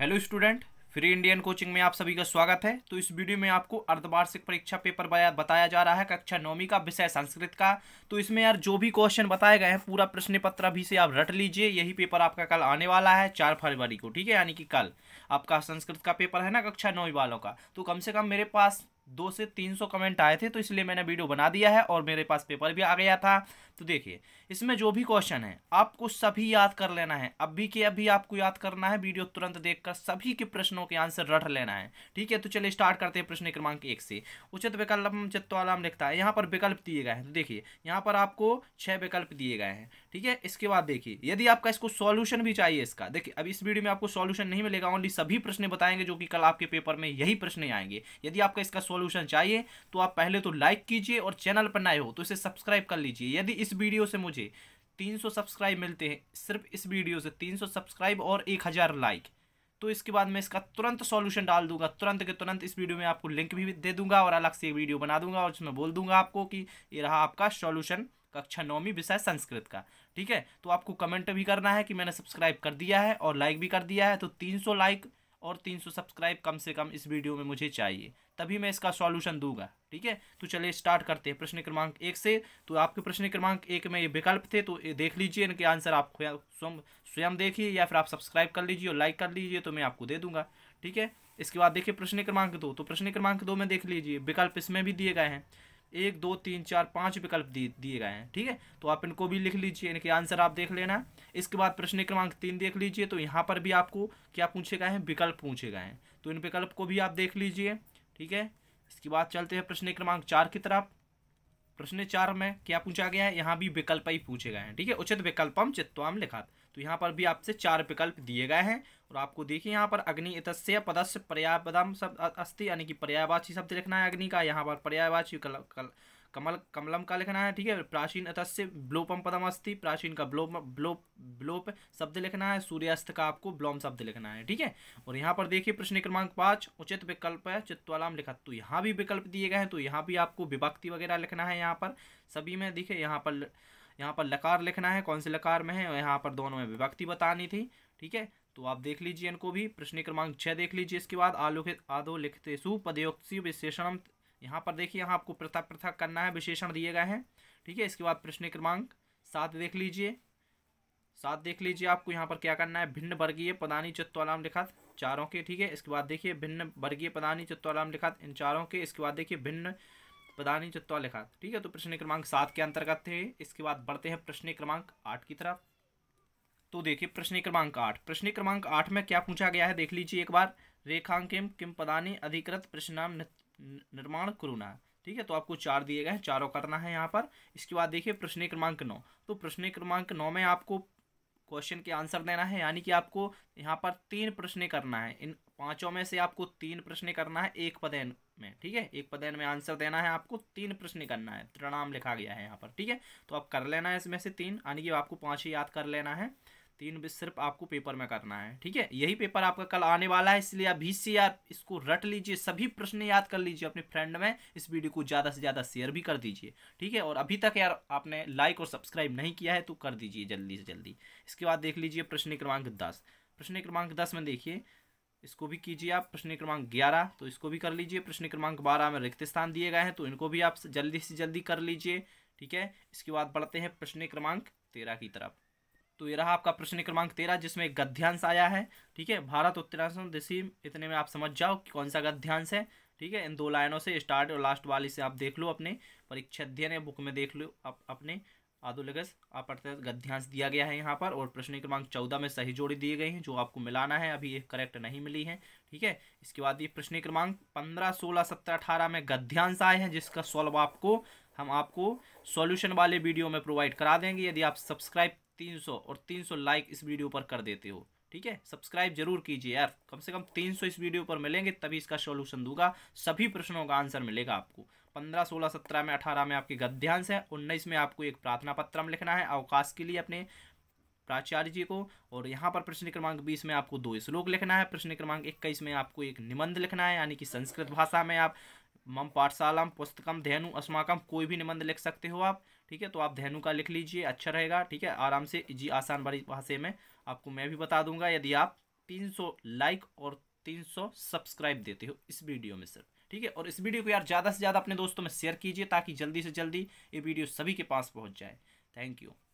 hello student free Indian coaching में आप सभी का स्वागत है तो इस वीडियो में आपको अर्धवार्षिक परीक्षा पेपर बताया जा रहा है कक्षा नौवीं का विषय संस्कृत का तो इसमें यार जो भी क्वेश्चन बताए गए हैं पूरा प्रश्न पत्र अभी से आप रट लीजिए यही पेपर आपका कल आने वाला है चार फरवरी को ठीक है यानी कि कल आपका संस्कृत का पेपर है ना कक्षा नौवीं वालों का तो कम से कम मेरे पास दो से तीन सौ कमेंट आए थे तो इसलिए मैंने वीडियो बना दिया है और मेरे पास पेपर भी आ गया था तो देखिए इसमें जो भी क्वेश्चन है आपको सभी याद कर लेना है अभी के अभी आपको याद करना है वीडियो तुरंत देखकर सभी के प्रश्नों के आंसर रट लेना है ठीक है तो चलिए स्टार्ट करते हैं प्रश्न क्रमांक एक से उचित विकल्प चित्तवालाम लिखता है यहाँ पर विकल्प दिए गए हैं तो देखिए यहाँ पर आपको छः विकल्प दिए गए हैं ठीक है इसके बाद देखिए यदि आपका इसको सॉल्यूशन भी चाहिए इसका देखिए अब इस वीडियो में आपको सॉल्यूशन नहीं मिलेगा ओनली सभी प्रश्न बताएंगे जो कि कल आपके पेपर में यही प्रश्न आएंगे यदि आपका इसका सॉल्यूशन चाहिए तो आप पहले तो लाइक कीजिए और चैनल पर नए हो तो इसे सब्सक्राइब कर लीजिए यदि इस वीडियो से मुझे 300 सब्सक्राइब मिलते हैं सिर्फ इस वीडियो से 300 सब्सक्राइब और 1000 लाइक तो इसके बाद मैं इसका तुरंत सॉल्यूशन डाल दूंगा तुरंत के तुरंत इस वीडियो में आपको लिंक भी दे दूंगा और अलग से एक वीडियो बना दूंगा और उसमें बोल दूंगा आपको कि ये रहा आपका सॉल्यूशन कक्षा नौवीं विषय संस्कृत का ठीक है तो आपको कमेंट भी करना है कि मैंने सब्सक्राइब कर दिया है और लाइक भी कर दिया है तो तीन लाइक और 300 सब्सक्राइब कम से कम इस वीडियो में मुझे चाहिए तभी मैं इसका सॉल्यूशन दूंगा ठीक है तो चलिए स्टार्ट करते हैं प्रश्न क्रमांक एक से तो आपके प्रश्न क्रमांक एक में ये विकल्प थे तो ये देख लीजिए इनके आंसर आप स्वयं स्वयं देखिए या फिर आप सब्सक्राइब कर लीजिए और लाइक कर लीजिए तो मैं आपको दे दूंगा ठीक है इसके बाद देखिए प्रश्न क्रमांक दो तो प्रश्न क्रमांक दो में देख लीजिए विकल्प इसमें भी दिए गए हैं एक दो तीन चार पाँच विकल्प दिए गए हैं ठीक है तो आप इनको भी लिख लीजिए इनके आंसर आप देख लेना इसके बाद प्रश्न क्रमांक तीन देख लीजिए तो यहाँ पर भी आपको क्या पूछे गए हैं विकल्प पूछे गए हैं तो इन विकल्प को भी आप देख लीजिए ठीक है इसके बाद चलते हैं प्रश्न क्रमांक चार की तरफ प्रश्न चार में क्या पूछा गया है यहाँ भी विकल्प ही पूछे गए हैं ठीक है उचित विकल्पम चित्वाम लिखा तो यहाँ पर भी आपसे चार विकल्प दिए गए हैं और आपको देखिए यहाँ पर अग्नि इतस्य पदस्य पर्यापदम शब्द अस्थि यानी कि पर्यायवाची शब्द लिखना है अग्नि का यहाँ पर पर्यायवाची कमल कमलम का लिखना है ठीक है प्राचीन अतस्य ब्लोपम पदम अस्थि प्राचीन का ब्लोप ब्लोप ब्लोप शब्द लिखना है सूर्यास्त का आपको ब्लोम शब्द लिखना है ठीक है और यहाँ पर देखिए प्रश्न क्रमांक पाँच उचित विकल्प है चित्तवालाम लिखा तो यहाँ भी विकल्प दिए गए हैं तो यहाँ भी आपको विभक्ति वगैरह लिखना है यहाँ पर सभी में देखिए यहाँ पर यहाँ पर लकार लिखना है कौन से लकार में है यहाँ पर दोनों में विभक्ति बतानी थी ठीक है तो आप देख लीजिए इनको भी प्रश्न क्रमांक छः देख लीजिए इसके बाद आलोकित आदो लिखते सुपदयोक्ति विशेषण यहाँ पर देखिए यहाँ आपको पृथक पृथक करना है विशेषण दिए गए हैं ठीक है इसके बाद प्रश्न क्रमांक सात देख लीजिए सात देख लीजिए आपको यहाँ पर क्या करना है भिन्न वर्गीय पदानी चित्तौलाम लिखत चारों के ठीक है इसके बाद देखिए भिन्न वर्गीय पदानी चित्तौलाम लिखत इन चारों के इसके बाद देखिए भिन्न पदानी चित्तौल लिखत ठीक है तो प्रश्न क्रमांक सात के अंतर्गत थे इसके बाद बढ़ते हैं प्रश्न क्रमांक आठ की तरफ तो देखिए प्रश्न क्रमांक आठ प्रश्न क्रमांक आठ में क्या पूछा गया है देख लीजिए एक बार रेखांकिम किम पदानी अधिकृत प्रश्नाम निर्माण करुना है ठीक है तो आपको चार दिए गए हैं चारों करना है यहाँ पर इसके बाद देखिए प्रश्न क्रमांक नौ तो प्रश्न क्रमांक नौ में आपको क्वेश्चन के आंसर देना है यानी कि आपको यहाँ पर तीन प्रश्न करना है इन पांचों में से आपको तीन प्रश्न करना है एक पदयन में ठीक है एक पदयन में आंसर देना है आपको तीन प्रश्न करना है त्रिणाम लिखा गया है यहाँ पर ठीक है तो आप कर लेना है इसमें से तीन यानी कि आपको पाँच ही याद कर लेना है तीन बजे सिर्फ आपको पेपर में करना है ठीक है यही पेपर आपका कल आने वाला है इसलिए अभी से आप इसको रट लीजिए सभी प्रश्न याद कर लीजिए अपने फ्रेंड में इस वीडियो को ज़्यादा से ज़्यादा शेयर भी कर दीजिए ठीक है और अभी तक यार आपने लाइक और सब्सक्राइब नहीं किया है तो कर दीजिए जल्दी से जल्दी इसके बाद देख लीजिए प्रश्न क्रमांक दस प्रश्न क्रमांक दस में देखिए इसको भी कीजिए आप प्रश्न क्रमांक ग्यारह तो इसको भी कर लीजिए प्रश्न क्रमांक बारह में रिक्त स्थान दिए गए हैं तो इनको भी आप जल्दी से जल्दी कर लीजिए ठीक है इसके बाद बढ़ते हैं प्रश्न क्रमांक तेरह की तरफ तो ये रहा आपका प्रश्न क्रमांक तेरह जिसमें एक गद्यांश आया है ठीक है भारत उत्तराखंड देशी इतने में आप समझ जाओ कि कौन सा गद्यांश है ठीक है इन दो लाइनों से स्टार्ट और लास्ट वाली से आप देख लो अपने परीक्षा अध्ययन या बुक में देख लो आप अपने आदोलगस आप अर्थात गद्यांश दिया गया है यहाँ पर और प्रश्न क्रमांक चौदह में सही जोड़ी दिए गए हैं जो आपको मिलाना है अभी ये करेक्ट नहीं मिली है ठीक है इसके बाद ये प्रश्न क्रमांक पंद्रह सोलह सत्रह अठारह में गद्यांश आए हैं जिसका सॉल्व आपको हम आपको सॉल्यूशन वाले वीडियो में प्रोवाइड करा देंगे यदि आप सब्सक्राइब 300 और 300 लाइक इस वीडियो पर कर देते हो ठीक है सब्सक्राइब जरूर कीजिए यार कम से कम 300 इस वीडियो पर मिलेंगे तभी इसका सॉल्यूशन दूंगा सभी प्रश्नों का आंसर मिलेगा आपको 15, 16, 17 में 18 में आपके गद्यांश है उन्नीस में आपको एक प्रार्थना पत्र में लिखना है अवकाश के लिए अपने प्राचार्य जी को और यहाँ पर प्रश्न क्रमांक बीस में आपको दो श्लोक लिखना है प्रश्न क्रमांक इक्कीस में आपको एक निबंध लिखना है यानी कि संस्कृत भाषा में आप मम पाठशालाम पुस्तकम धैनु अस्माकम कोई भी निबंध लिख सकते हो आप ठीक है तो आप धैनु का लिख लीजिए अच्छा रहेगा ठीक है आराम से जी आसान भरी भाषा में आपको मैं भी बता दूंगा यदि आप 300 लाइक और 300 सब्सक्राइब देते हो इस वीडियो में सिर्फ ठीक है और इस वीडियो को यार ज़्यादा से ज़्यादा अपने दोस्तों में शेयर कीजिए ताकि जल्दी से जल्दी ये वीडियो सभी के पास पहुँच जाए थैंक यू